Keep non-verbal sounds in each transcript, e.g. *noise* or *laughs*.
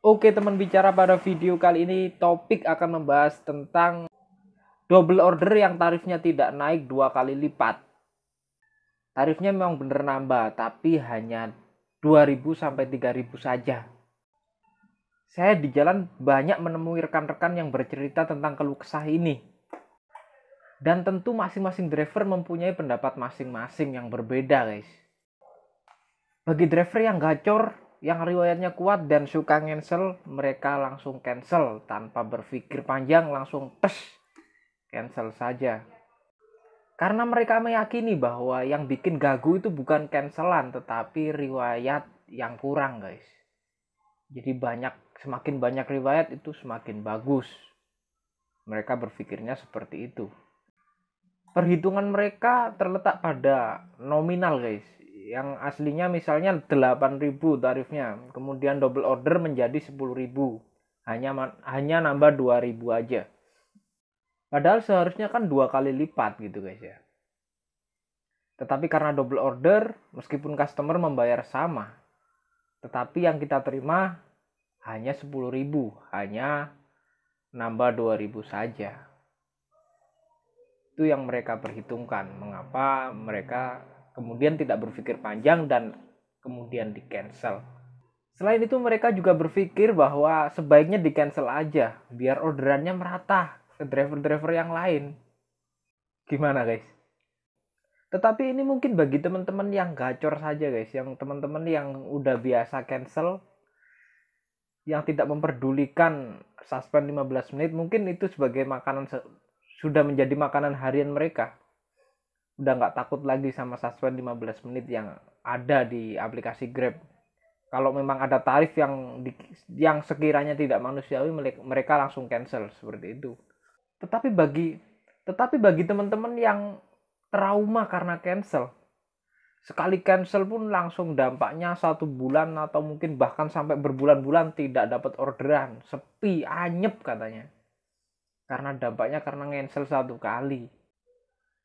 Oke teman bicara pada video kali ini topik akan membahas tentang double order yang tarifnya tidak naik dua kali lipat. Tarifnya memang bener nambah tapi hanya 2000 sampai 3000 saja. Saya di jalan banyak menemui rekan-rekan yang bercerita tentang keluh kesah ini. Dan tentu masing-masing driver mempunyai pendapat masing-masing yang berbeda, guys. Bagi driver yang gacor, yang riwayatnya kuat dan suka cancel, mereka langsung cancel tanpa berpikir panjang langsung tes cancel saja. Karena mereka meyakini bahwa yang bikin gagu itu bukan cancelan tetapi riwayat yang kurang, guys. Jadi banyak semakin banyak riwayat itu semakin bagus. Mereka berpikirnya seperti itu. Perhitungan mereka terletak pada nominal, guys yang aslinya misalnya 8000 tarifnya kemudian double order menjadi 10000 hanya hanya nambah 2000 aja padahal seharusnya kan dua kali lipat gitu guys ya tetapi karena double order meskipun customer membayar sama tetapi yang kita terima hanya 10.000 hanya nambah 2000 saja itu yang mereka perhitungkan mengapa mereka kemudian tidak berpikir panjang dan kemudian di cancel. Selain itu mereka juga berpikir bahwa sebaiknya di cancel aja biar orderannya merata ke driver-driver yang lain. Gimana guys? Tetapi ini mungkin bagi teman-teman yang gacor saja guys, yang teman-teman yang udah biasa cancel, yang tidak memperdulikan suspend 15 menit, mungkin itu sebagai makanan sudah menjadi makanan harian mereka udah nggak takut lagi sama suspend 15 menit yang ada di aplikasi Grab. Kalau memang ada tarif yang di, yang sekiranya tidak manusiawi mereka langsung cancel seperti itu. Tetapi bagi tetapi bagi teman-teman yang trauma karena cancel sekali cancel pun langsung dampaknya satu bulan atau mungkin bahkan sampai berbulan-bulan tidak dapat orderan sepi anyep katanya karena dampaknya karena cancel satu kali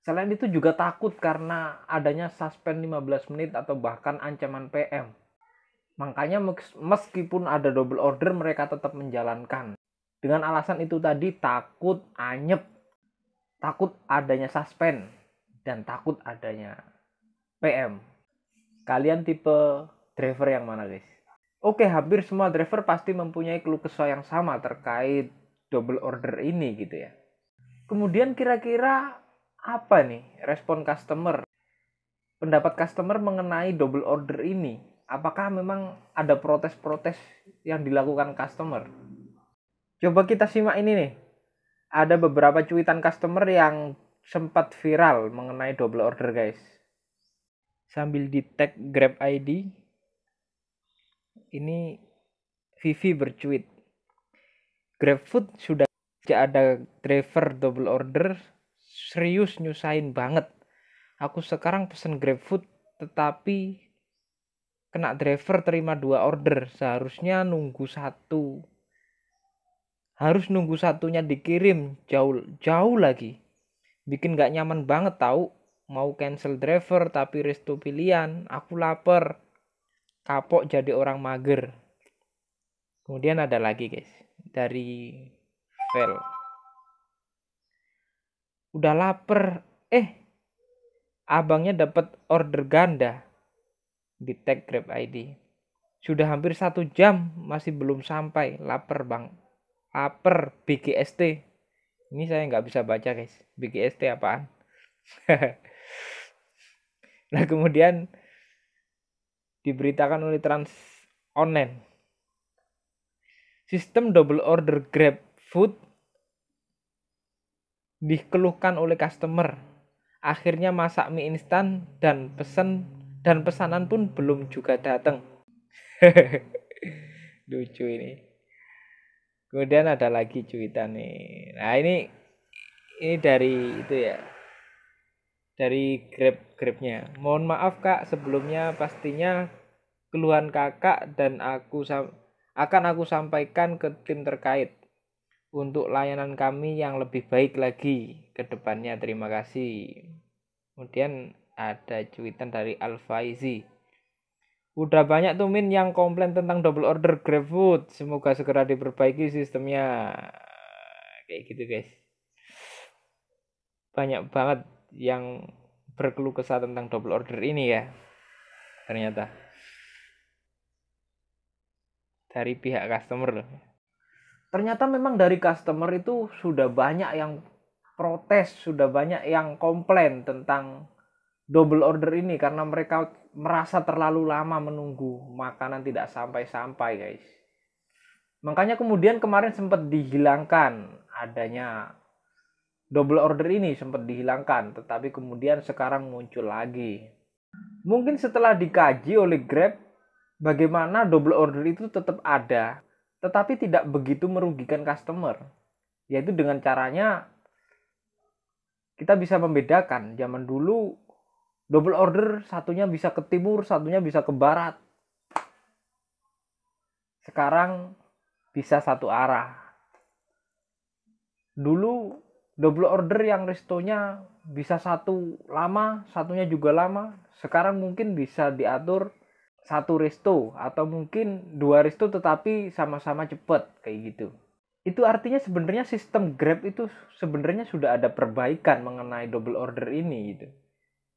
Selain itu juga takut karena adanya suspend 15 menit atau bahkan ancaman PM. Makanya meskipun ada double order mereka tetap menjalankan. Dengan alasan itu tadi takut anyep, takut adanya suspend, dan takut adanya PM. Kalian tipe driver yang mana guys? Oke, hampir semua driver pasti mempunyai keluh kesah yang sama terkait double order ini gitu ya. Kemudian kira-kira apa nih respon customer? Pendapat customer mengenai double order ini, apakah memang ada protes-protes yang dilakukan customer? Coba kita simak ini nih. Ada beberapa cuitan customer yang sempat viral mengenai double order, guys. Sambil di tag Grab ID, ini Vivi bercuit. GrabFood sudah tidak ada driver double order serius nyusahin banget aku sekarang pesen GrabFood tetapi kena driver terima dua order seharusnya nunggu satu harus nunggu satunya dikirim jauh jauh lagi bikin gak nyaman banget tahu mau cancel driver tapi restu pilihan aku lapar kapok jadi orang mager kemudian ada lagi guys dari fail udah lapar eh abangnya dapat order ganda di tag Grab ID sudah hampir satu jam masih belum sampai lapar bang lapar BGST ini saya nggak bisa baca guys BGST apaan *laughs* nah kemudian diberitakan oleh Trans Online sistem double order Grab Food dikeluhkan oleh customer. Akhirnya masak mie instan dan pesan dan pesanan pun belum juga datang. *laughs* Lucu ini. Kemudian ada lagi cuitan nih. Nah, ini ini dari itu ya. Dari Grab Grabnya. Mohon maaf Kak, sebelumnya pastinya keluhan Kakak dan aku akan aku sampaikan ke tim terkait untuk layanan kami yang lebih baik lagi ke depannya. Terima kasih. Kemudian ada cuitan dari Alfaizi. Udah banyak tuh Min yang komplain tentang double order GrabFood. Semoga segera diperbaiki sistemnya. Kayak gitu guys. Banyak banget yang berkeluh kesah tentang double order ini ya. Ternyata dari pihak customer loh ternyata memang dari customer itu sudah banyak yang protes, sudah banyak yang komplain tentang double order ini karena mereka merasa terlalu lama menunggu makanan tidak sampai-sampai, guys. Makanya kemudian kemarin sempat dihilangkan adanya double order ini sempat dihilangkan, tetapi kemudian sekarang muncul lagi. Mungkin setelah dikaji oleh Grab, bagaimana double order itu tetap ada, tetapi tidak begitu merugikan customer yaitu dengan caranya kita bisa membedakan zaman dulu double order satunya bisa ke timur satunya bisa ke barat sekarang bisa satu arah dulu double order yang restonya bisa satu lama satunya juga lama sekarang mungkin bisa diatur satu resto atau mungkin dua resto tetapi sama-sama cepet kayak gitu. Itu artinya sebenarnya sistem Grab itu sebenarnya sudah ada perbaikan mengenai double order ini gitu.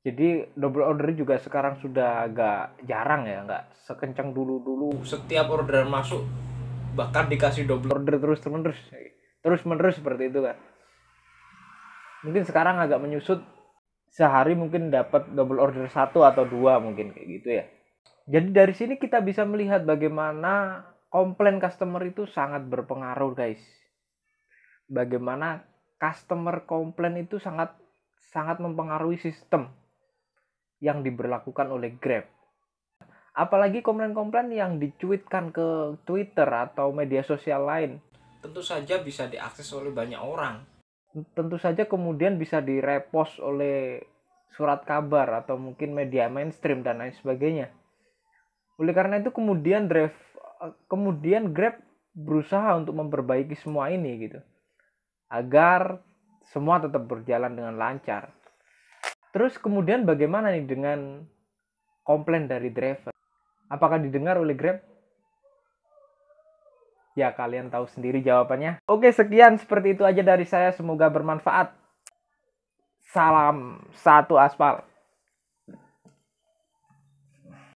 Jadi double order juga sekarang sudah agak jarang ya, nggak sekencang dulu-dulu. Setiap order masuk bahkan dikasih double order terus menerus, terus menerus seperti itu kan. Mungkin sekarang agak menyusut sehari mungkin dapat double order satu atau dua mungkin kayak gitu ya jadi dari sini kita bisa melihat bagaimana komplain customer itu sangat berpengaruh, guys. Bagaimana customer komplain itu sangat sangat mempengaruhi sistem yang diberlakukan oleh Grab. Apalagi komplain-komplain yang dicuitkan ke Twitter atau media sosial lain. Tentu saja bisa diakses oleh banyak orang. Tentu saja kemudian bisa direpost oleh surat kabar atau mungkin media mainstream dan lain sebagainya. Oleh karena itu kemudian drive kemudian Grab berusaha untuk memperbaiki semua ini gitu agar semua tetap berjalan dengan lancar. Terus kemudian bagaimana nih dengan komplain dari driver? Apakah didengar oleh Grab? Ya kalian tahu sendiri jawabannya. Oke sekian seperti itu aja dari saya semoga bermanfaat. Salam satu aspal.